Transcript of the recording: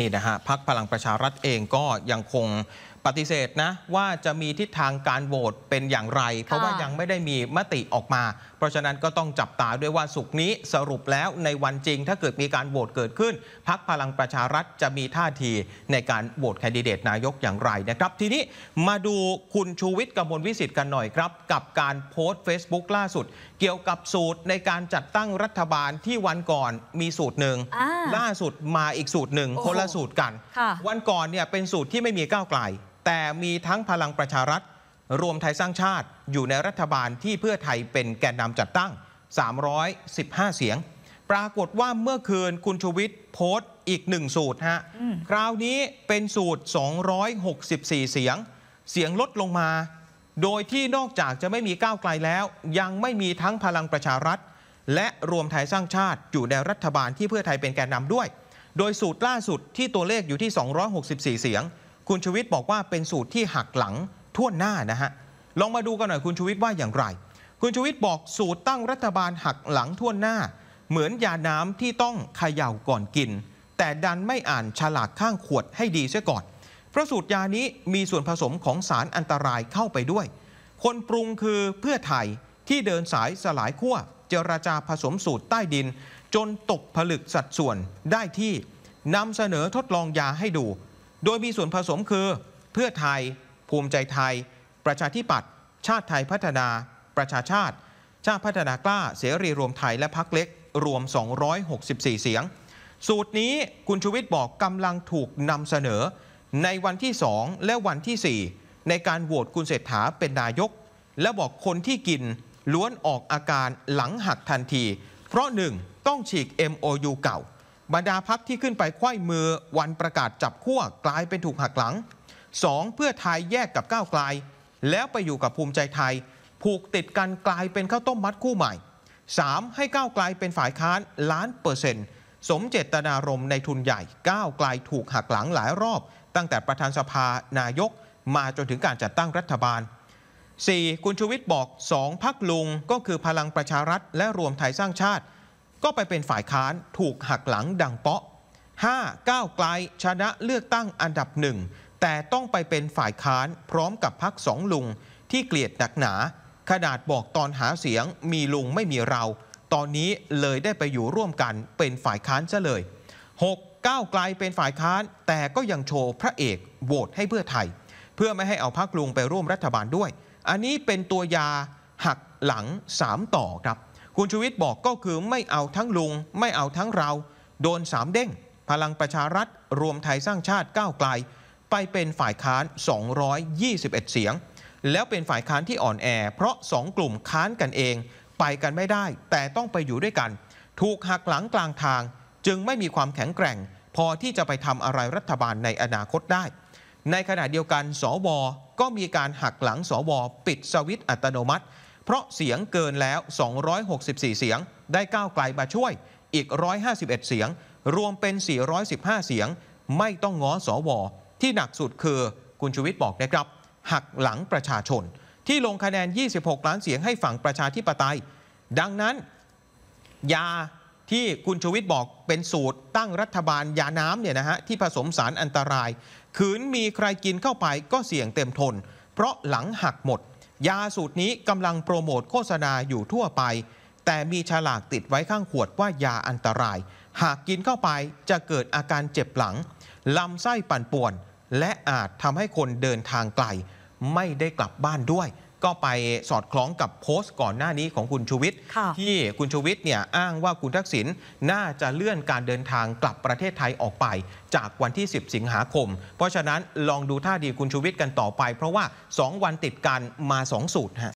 นี่นะฮะพักพลังประชารัฐเองก็ยังคงปฏิเสธนะ ว่าจะมีทิศทางการโหวตเป็นอย่างไร เพราะว่ายังไม่ได้มีมติออกมา เพราะฉะนั้นก็ต้องจับตาด้วยว่าสุกนี้สรุปแล้วในวันจริง ถ้าเกิดมีการโหวตเกิดขึ้น พักพลังประชารัฐจะมีท่าทีในการโหวตแคนดิเดตนายกอย่างไรนะครับ ทีนี้มาดูคุณชูวิทย์กมลวิสิทธิ์กันหน่อยครับกับการโพสต์ Facebook ล่าสุด เกี่ยวกับสูตรในการจัดตั้งรัฐบาลที่วันก่อนมีสูตรหนึ่งล่าสุดมาอีกสูตรหนึ่งคนละสูตรกัน วันก่อนเนี่ยเป็นสูตรที่ไม่มีก้าวไกลแต่มีทั้งพลังประชารัฐ รวมไทยสร้างชาติอยู่ในรัฐบาลที่เพื่อไทยเป็นแกนนำจัดตั้ง 315เสียง ปรากฏว่าเมื่อคืนคุณชูวิทย์โพสต์อีกหนึ่งสูตรฮะคราวนี้เป็นสูตร 264 เสียง เสียงลดลงมา โดยที่นอกจากจะไม่มีก้าวไกลแล้ว ยังไม่มีทั้งพลังประชารัฐ และรวมไทยสร้างชาติอยู่ในรัฐบาลที่เพื่อไทยเป็นแกนนำด้วย โดยสูตรล่าสุดที่ตัวเลขอยู่ที่264เสียงคุณชูวิทย์บอกว่าเป็นสูตรที่หักหลังท่วนหน้านะฮะ ลองมาดูกันหน่อยคุณชูวิทย์ว่าอย่างไร คุณชูวิทย์บอกสูตรตั้งรัฐบาลหักหลังท่วนหน้า เหมือนยาน้ำที่ต้องเขย่าก่อนกิน แต่ดันไม่อ่านฉลากข้างขวดให้ดีเสียก่อนเพราะสูตรยานี้มีส่วนผสมของสารอันตรายเข้าไปด้วย คนปรุงคือเพื่อไทยที่เดินสายสลายขั้วเจรจาผสมสูตรใต้ดิน จนตกผลึกสัดส่วนได้ที่นำเสนอทดลองยาให้ดูโดยมีส่วนผสมคือ เพื่อไทย ภูมิใจไทย ประชาธิปัตย์ชาติไทยพัฒนา ประชาชาติ ชาติพัฒนากล้าเสรีรวมไทยและพักเล็ก รวม 264 เสียง สูตรนี้คุณชูวิทย์บอกกำลังถูกนำเสนอในวันที่ 2 และวันที่ 4 ในการโหวตคุณเศรษฐาเป็นนายก และบอกคนที่กินล้วนออกอาการหลังหักทันที เพราะหนึ่งต้องฉีก MOU เก่าบรรดาพักที่ขึ้นไปคว้ยมือวันประกาศจับขั้วกลายเป็นถูกหักหลัง 2. เพื่อไทยแยกกับก้าวไกลแล้วไปอยู่กับภูมิใจไทย ผูกติดกันกลายเป็นข้าวต้มมัดคู่ใหม่ 3. ให้ก้าวไกลเป็นฝ่ายค้านล้านเปอร์เซ็นต์ สมเจตนารมณ์ในทุนใหญ่ก้าวไกลถูกหักหลังหลายรอบตั้งแต่ประธานสภานายก มาจนถึงการจัดตั้งรัฐบาล 4. คุณชูวิทย์บอก 2พักลุงก็คือพลังประชารัฐ และรวมไทยสร้างชาติก็ไปเป็นฝ่ายค้านถูกหักหลังดังเปาะ 5. ก้าวไกลชนะเลือกตั้งอันดับหนึ่งแต่ต้องไปเป็นฝ่ายค้านพร้อมกับพักสองลุงที่เกลียดหนักหนาขนาดบอกตอนหาเสียงมีลุงไม่มีเรา ตอนนี้เลยได้ไปอยู่ร่วมกันเป็นฝ่ายค้านซะเลย 6. ก้าวไกลเป็นฝ่ายค้าน แต่ก็ยังโชว์พระเอกโหวตให้เพื่อไทย เพื่อไม่ให้เอาพักลุงไปร่วมรัฐบาลด้วย อันนี้เป็นตัวยาหักหลัง 3 ต่อครับคุณชูวิทย์บอกก็คือไม่เอาทั้งลุง ไม่เอาทั้งเรา โดนสามเด้งพลังประชารัฐ รวมไทยสร้างชาติก้าวไกล ไปเป็นฝ่ายค้าน 221 เสียง แล้วเป็นฝ่ายค้านที่อ่อนแอ เพราะสองกลุ่มค้านกันเอง ไปกันไม่ได้ แต่ต้องไปอยู่ด้วยกัน ถูกหักหลังกลางทาง จึงไม่มีความแข็งแกร่ง พอที่จะไปทำอะไรรัฐบาลในอนาคตได้ ในขณะเดียวกันสวก็มีการหักหลังสวปิดสวิตอัตโนมัติเพราะเสียงเกินแล้ว264เสียงได้ก้าวไกลมาช่วย อีก 151 เสียง รวมเป็น 415 เสียงไม่ต้องง้อสอวอที่หนักสุดคือคุณชูวิทย์บอกนะครับ หักหลังประชาชน ที่ลงคะแนน 26 ล้านเสียงให้ฝั่งประชาธิปไตย ดังนั้น ยาที่คุณชูวิทย์บอกเป็นสูตรตั้งรัฐบาลยาน้ำเนี่ยนะฮะที่ผสมสารอันตรายขืนมีใครกินเข้าไปก็เสี่ยงเต็มทน เพราะหลังหักหมดยาสูตรนี้กำลังโปรโมทโฆษณาอยู่ทั่วไป แต่มีฉลากติดไว้ข้างขวดว่ายาอันตราย หากกินเข้าไปจะเกิดอาการเจ็บหลัง ลำไส้ปั่นป่วน และอาจทำให้คนเดินทางไกล ไม่ได้กลับบ้านด้วยก็ไปสอดคล้องกับโพสต์ก่อนหน้านี้ของคุณชูวิทย์ที่คุณชูวิทย์เนี่ย อ้างว่าคุณทักษิณน่าจะเลื่อนการเดินทางกลับประเทศไทยออกไปจากวันที่ 10 สิงหาคม เพราะฉะนั้นลองดูท่าดีคุณชูวิทย์กันต่อไป เพราะว่า 2 วันติดกันมา 2 สูตรฮะ